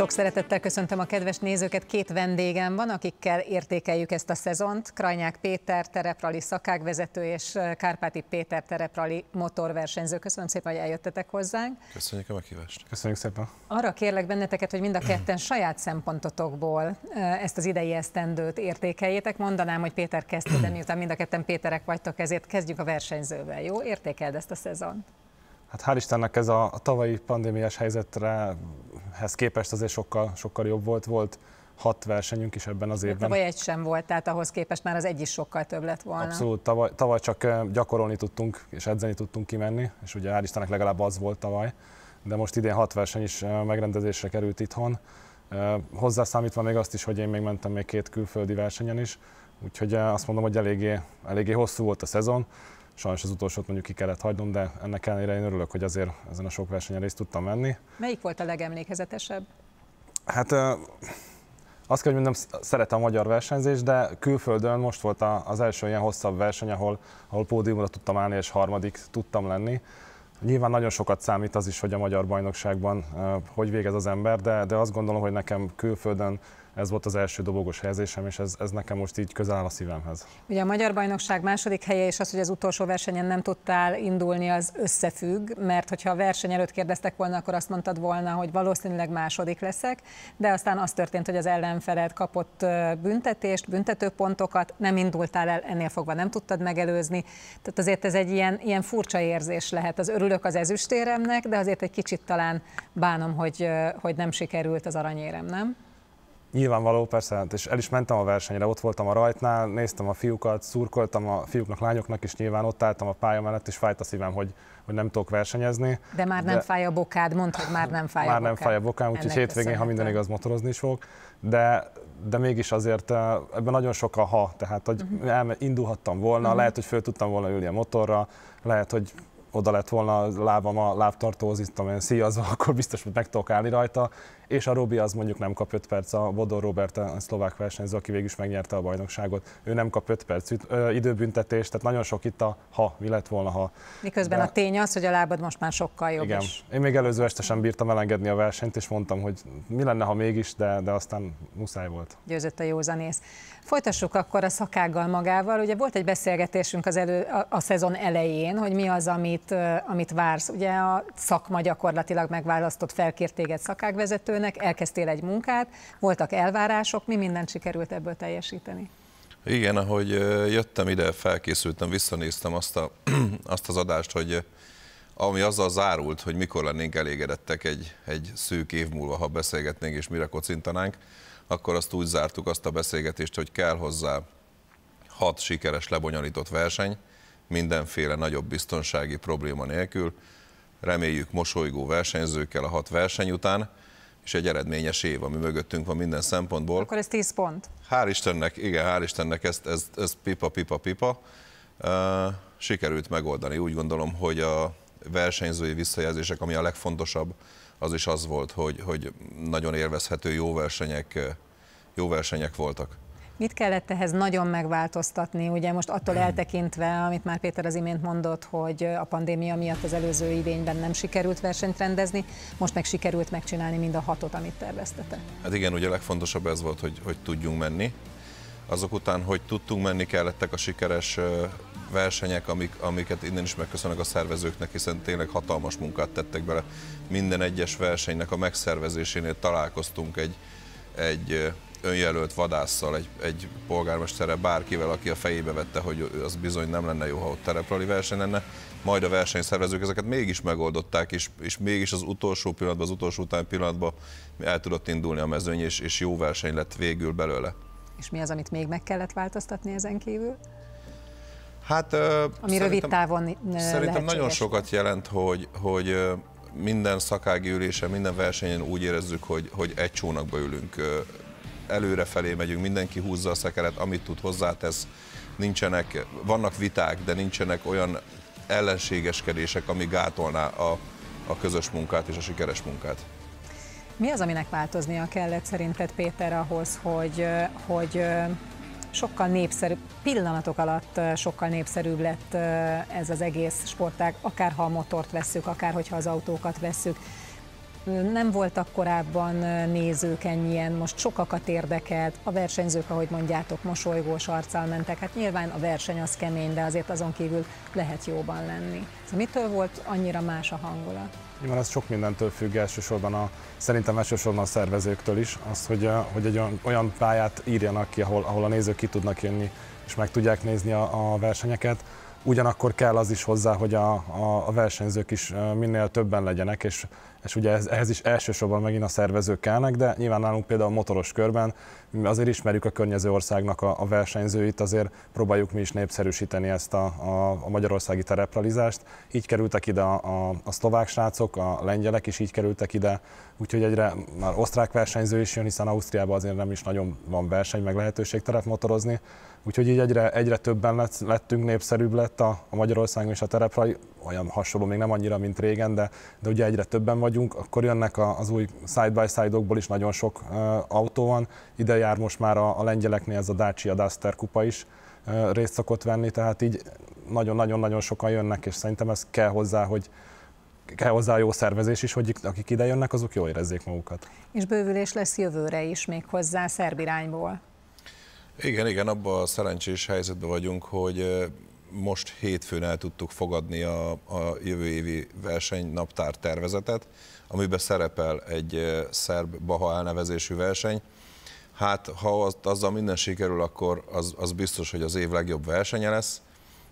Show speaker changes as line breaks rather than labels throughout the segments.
Sok szeretettel köszöntöm a kedves nézőket, két vendégem van, akikkel értékeljük ezt a szezont. Krajnyák Péter, tereprali szakágvezető és Kárpáti Péter, tereprali motorversenyző. Köszönöm szépen, hogy eljöttetek hozzánk.
Köszönjük a meghívást. Köszönjük szépen.
Arra kérlek benneteket, hogy mind a ketten saját szempontotokból ezt az idei esztendőt értékeljétek. Mondanám, hogy Péter kezdte, de miután mind a ketten Péterek vagytok, ezért kezdjük a versenyzővel, jó? Értékeld ezt a szezont.
Hát hál' Istennek ez a, a tavalyi pandémiás helyzetre évhez képest azért sokkal, sokkal jobb volt. Volt hat versenyünk is ebben az évben. Tavaly
egy sem volt, tehát ahhoz képest már az egy is sokkal több lett volna. Abszolút,
tavaly, tavaly csak gyakorolni tudtunk és edzeni tudtunk kimenni, és ugye hál' Istennek legalább az volt tavaly, de most idén hat verseny is megrendezésre került itthon. Hozzászámítva még azt is, hogy én még mentem még két külföldi versenyen is, úgyhogy azt mondom, hogy eléggé, eléggé hosszú volt a szezon, sajnos az utolsót mondjuk ki kellett hagynom, de ennek ellenére én örülök, hogy azért ezen a sok versenyen részt tudtam venni.
Melyik volt a legemlékezetesebb?
Hát azt kell, hogy nem szeretem a magyar versenyzést, de külföldön most volt az első ilyen hosszabb verseny, ahol, ahol pódiumra tudtam állni, és harmadik tudtam lenni. Nyilván nagyon sokat számít az is, hogy a magyar bajnokságban hogy végez az ember, de, de azt gondolom, hogy nekem külföldön ez volt az első dobogos helyezésem, és ez, ez nekem most így közel áll a szívemhez.
Ugye a Magyar Bajnokság második helye, és az, hogy az utolsó versenyen nem tudtál indulni, az összefügg, mert hogyha a verseny előtt kérdeztek volna, akkor azt mondtad volna, hogy valószínűleg második leszek, de aztán az történt, hogy az ellenfeled kapott büntetést, büntetőpontokat, nem indultál el, ennél fogva nem tudtad megelőzni. Tehát azért ez egy ilyen, ilyen furcsa érzés lehet. Az örülök az ezüstéremnek, de azért egy kicsit talán bánom, hogy, hogy nem sikerült az aranyérem, nem?
Nyilvánvaló, persze, hát és el is mentem a versenyre, ott voltam a rajtnál, néztem a fiúkat, szurkoltam a fiúknak, lányoknak, és nyilván ott álltam a pálya mellett, és fájt a szívem, hogy, hogy nem tudok versenyezni.
De már nem de... fáj a bokád, mondd, hogy már nem fáj a Már nem fáj a
bokám, úgyhogy hétvégén, ha minden igaz, motorozni is fogok, de, de mégis azért eh, ebben nagyon sok a ha, tehát hogy uh-huh. elme, indulhattam volna, uh-huh. lehet, hogy föl tudtam volna ülni a motorra, lehet, hogy oda lett volna a lábam a lábtartóhoz, itt tudom én, szíjazva, akkor biztos, hogy meg tudok állni rajta, és a Robi az mondjuk nem kap 5 perc, a Vodor Robert, a szlovák versenyző, aki végül is megnyerte a bajnokságot, ő nem kap 5 perc időbüntetést, tehát nagyon sok itt a ha, mi lett volna, ha. Miközben De... a
tény az, hogy a lábad most már sokkal jobb Igen. Is.
Én még előző este sem bírtam elengedni a versenyt, és mondtam, hogy mi lenne, ha mégis, de, de aztán muszáj volt.
Győzött a józanész. Folytassuk akkor a szakággal magával. Ugye volt egy beszélgetésünk az elő, a, a szezon elején, hogy mi az, amit, amit vársz. Ugye a szakma gyakorlatilag megválasztott, felkért téged szakágvezető kerülnek, elkezdtél egy munkát, voltak elvárások, mi mindent sikerült ebből teljesíteni?
Igen, ahogy jöttem ide, felkészültem, visszanéztem azt, a, azt az adást, hogy ami azzal zárult, hogy mikor lennénk elégedettek egy, egy szűk év múlva, ha beszélgetnénk és mire kocintanánk, akkor azt úgy zártuk azt a beszélgetést, hogy kell hozzá hat sikeres lebonyolított verseny, mindenféle nagyobb biztonsági probléma nélkül, reméljük mosolygó versenyzőkkel a hat verseny után, és egy eredményes év, ami mögöttünk van minden szempontból. Akkor
ez 10 pont.
Hál' Istennek, igen, hál' Istennek, ez, ez, ez pipa, pipa, pipa. Sikerült megoldani. Úgy gondolom, hogy a versenyzői visszajelzések, ami a legfontosabb, az is az volt, hogy, hogy nagyon élvezhető jó versenyek, jó versenyek voltak.
Mit kellett ehhez nagyon megváltoztatni, ugye most attól hmm. eltekintve, amit már Péter az imént mondott, hogy a pandémia miatt az előző idényben nem sikerült versenyt rendezni, most meg sikerült megcsinálni mind a hatot, amit terveztete.
Hát igen, ugye a legfontosabb ez volt, hogy, hogy tudjunk menni. Azok után, hogy tudtunk menni, kellettek a sikeres versenyek, amik, amiket innen is megköszönök a szervezőknek, hiszen tényleg hatalmas munkát tettek bele. Minden egyes versenynek a megszervezésénél találkoztunk egy, egy önjelölt vadásszal, egy, egy polgármesterre bárkivel, aki a fejébe vette, hogy az bizony nem lenne jó, ha ott tereprali verseny lenne, majd a versenyszervezők ezeket mégis megoldották, és, és mégis az utolsó pillanatban, az utolsó utáni pillanatban el tudott indulni a mezőny, és, és jó verseny lett végül belőle.
És mi az, amit még meg kellett változtatni ezen kívül?
Hát, Ami rövid távon Szerintem lehetséges. nagyon sokat jelent, hogy, hogy minden szakági ülésen, minden versenyen úgy érezzük, hogy, hogy egy csónakba ülünk előre felé megyünk, mindenki húzza a szekeret, amit tud hozzátesz, nincsenek, vannak viták, de nincsenek olyan ellenségeskedések, ami gátolná a, a közös munkát és a sikeres munkát.
Mi az, aminek változnia kellett szerinted Péter ahhoz, hogy, hogy sokkal népszerű pillanatok alatt sokkal népszerűbb lett ez az egész sportág, akár ha a motort vesszük, akár hogyha az autókat vesszük nem voltak korábban nézők ennyien, most sokakat érdekelt, a versenyzők, ahogy mondjátok, mosolygós arccal mentek, hát nyilván a verseny az kemény, de azért azon kívül lehet jóban lenni. Szóval mitől volt annyira más a hangulat?
Nyilván ez sok mindentől függ elsősorban, a, szerintem elsősorban a szervezőktől is, az, hogy, hogy egy olyan, olyan pályát írjanak ki, ahol, ahol a nézők ki tudnak jönni, és meg tudják nézni a, a versenyeket. Ugyanakkor kell az is hozzá, hogy a, a, a versenyzők is minél többen legyenek, és és ugye ez, ehhez is elsősorban megint a szervezők kellnek, de nyilván nálunk például a motoros körben azért ismerjük a környező országnak a, a versenyzőit, azért próbáljuk mi is népszerűsíteni ezt a, a, a magyarországi tereplalizást. Így kerültek ide a, a, a szlovák srácok, a lengyelek is így kerültek ide, úgyhogy egyre már osztrák versenyző is jön, hiszen Ausztriában azért nem is nagyon van verseny, meg lehetőség terepmotorozni, úgyhogy így egyre, egyre többen lett, lettünk, népszerűbb lett a, a Magyarországon is a tereprali, olyan hasonló, még nem annyira, mint régen, de, de ugye egyre többen vagyunk, akkor jönnek az új side-by-side-okból is nagyon sok autó van, ide jár most már a, a lengyeleknél ez a Dacia Duster kupa is, részt szokott venni, tehát így nagyon-nagyon-nagyon sokan jönnek, és szerintem ez kell hozzá, hogy kell hozzá jó szervezés is, hogy akik ide jönnek, azok jól érezzék magukat.
És bővülés lesz jövőre is még hozzá szerb irányból.
Igen, igen, abban a szerencsés helyzetben vagyunk, hogy most hétfőn el tudtuk fogadni a, a jövő évi versenynaptár tervezetet, amiben szerepel egy szerb Baha elnevezésű verseny. Hát, ha az, azzal minden sikerül, akkor az, az biztos, hogy az év legjobb versenye lesz.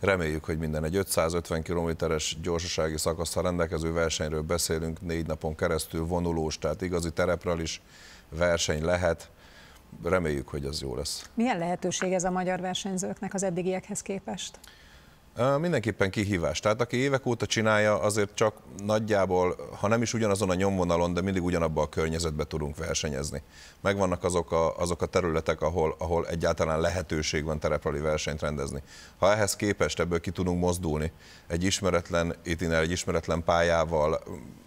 Reméljük, hogy minden egy 550 km-es gyorsasági szakaszra rendelkező versenyről beszélünk, négy napon keresztül vonulós, tehát igazi terepről is verseny lehet. Reméljük, hogy az jó lesz.
Milyen lehetőség ez a magyar versenyzőknek az eddigiekhez képest?
Mindenképpen kihívás. Tehát aki évek óta csinálja, azért csak nagyjából, ha nem is ugyanazon a nyomvonalon, de mindig ugyanabban a környezetben tudunk versenyezni. Megvannak azok a, azok a területek, ahol, ahol egyáltalán lehetőség van terepali versenyt rendezni. Ha ehhez képest ebből ki tudunk mozdulni, egy ismeretlen itinel, egy ismeretlen pályával,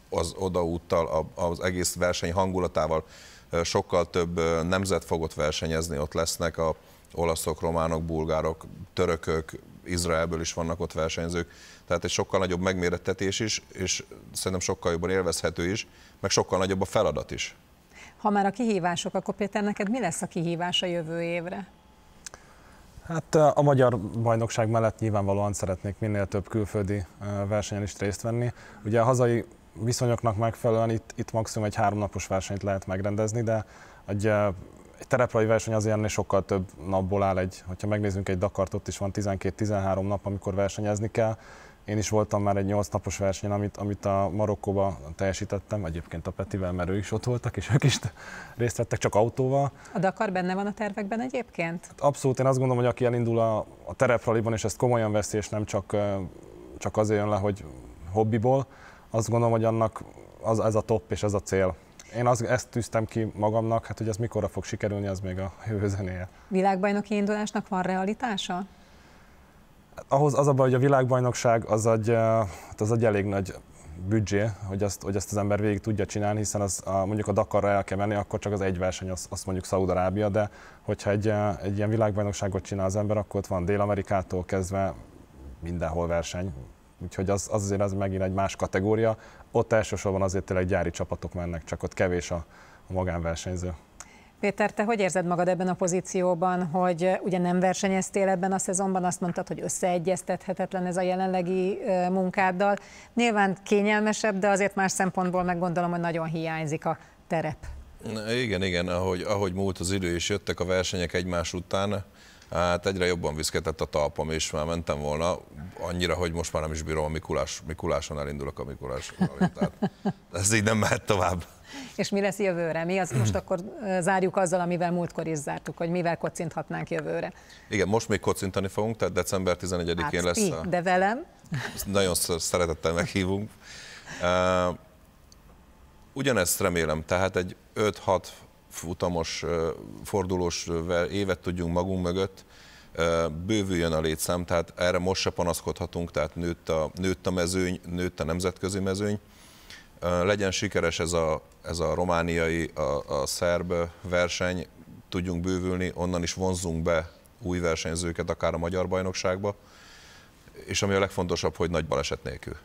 az odaúttal, az egész verseny hangulatával sokkal több nemzet fogott versenyezni, ott lesznek a olaszok, románok, bulgárok, törökök, Izraelből is vannak ott versenyzők. Tehát egy sokkal nagyobb megmérettetés is, és szerintem sokkal jobban élvezhető is, meg sokkal nagyobb a feladat is.
Ha már a kihívások, akkor Péter, neked mi lesz a kihívás a jövő évre?
Hát a magyar bajnokság mellett nyilvánvalóan szeretnék minél több külföldi versenyen is részt venni. Ugye a hazai viszonyoknak megfelelően itt, itt maximum egy háromnapos versenyt lehet megrendezni, de egy egy tereprai verseny azért ennél sokkal több napból áll egy, hogyha megnézzünk egy Dakart, ott is van 12-13 nap, amikor versenyezni kell. Én is voltam már egy 8 napos versenyen, amit, amit a Marokkóba teljesítettem, egyébként a Petivel, mert ők is ott voltak, és ők is részt vettek csak autóval.
A Dakar benne van a tervekben egyébként? Hát
abszolút, én azt gondolom, hogy aki elindul a, a terepraliban, és ezt komolyan veszi, és nem csak, csak azért jön le, hogy hobbiból, azt gondolom, hogy annak az, ez a top és ez a cél én az, ezt tűztem ki magamnak, hát hogy ez mikorra fog sikerülni, az még a jövő zenéje.
Világbajnoki indulásnak van realitása?
Ahhoz az a baj, hogy a világbajnokság az egy, eh, hát az egy elég nagy büdzsé, hogy azt, hogy azt az ember végig tudja csinálni, hiszen az, a, mondjuk a Dakarra el kell menni, akkor csak az egy verseny, az, mondjuk mondjuk arábia de hogyha egy, eh, egy ilyen világbajnokságot csinál az ember, akkor ott van Dél-Amerikától kezdve mindenhol verseny, Úgyhogy az, az azért az megint egy más kategória. Ott elsősorban azért tényleg gyári csapatok mennek, csak ott kevés a, a magánversenyző.
Péter, te hogy érzed magad ebben a pozícióban, hogy ugye nem versenyeztél ebben a szezonban, azt mondtad, hogy összeegyeztethetetlen ez a jelenlegi munkáddal. Nyilván kényelmesebb, de azért más szempontból meg gondolom, hogy nagyon hiányzik a terep.
Na Igen, igen, ahogy, ahogy múlt az idő és jöttek a versenyek egymás után, Hát egyre jobban viszketett a talpam, és már mentem volna annyira, hogy most már nem is bírom a Mikulás, Mikuláson elindulok a Mikulás tehát ez így nem mehet tovább.
És mi lesz jövőre? Mi az most akkor zárjuk azzal, amivel múltkor is zártuk, hogy mivel kocinthatnánk jövőre?
Igen, most még kocintani fogunk, tehát december 11-én hát, lesz. a... de velem. nagyon szeretettel meghívunk. Uh, ugyanezt remélem, tehát egy 5-6 futamos, fordulós évet tudjunk magunk mögött, bővüljön a létszám, tehát erre most se panaszkodhatunk, tehát nőtt a, nőtt a mezőny, nőtt a nemzetközi mezőny. Legyen sikeres ez a, ez a romániai, a, a szerb verseny, tudjunk bővülni, onnan is vonzunk be új versenyzőket, akár a magyar bajnokságba, és ami a legfontosabb, hogy nagy baleset nélkül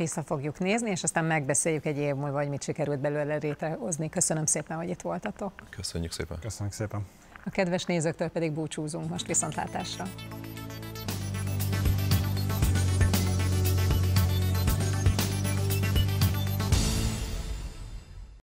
vissza fogjuk nézni, és aztán megbeszéljük egy év múlva, hogy mit sikerült belőle létrehozni. Köszönöm szépen, hogy itt voltatok.
Köszönjük szépen. Köszönjük szépen.
A kedves nézőktől pedig búcsúzunk most viszontlátásra.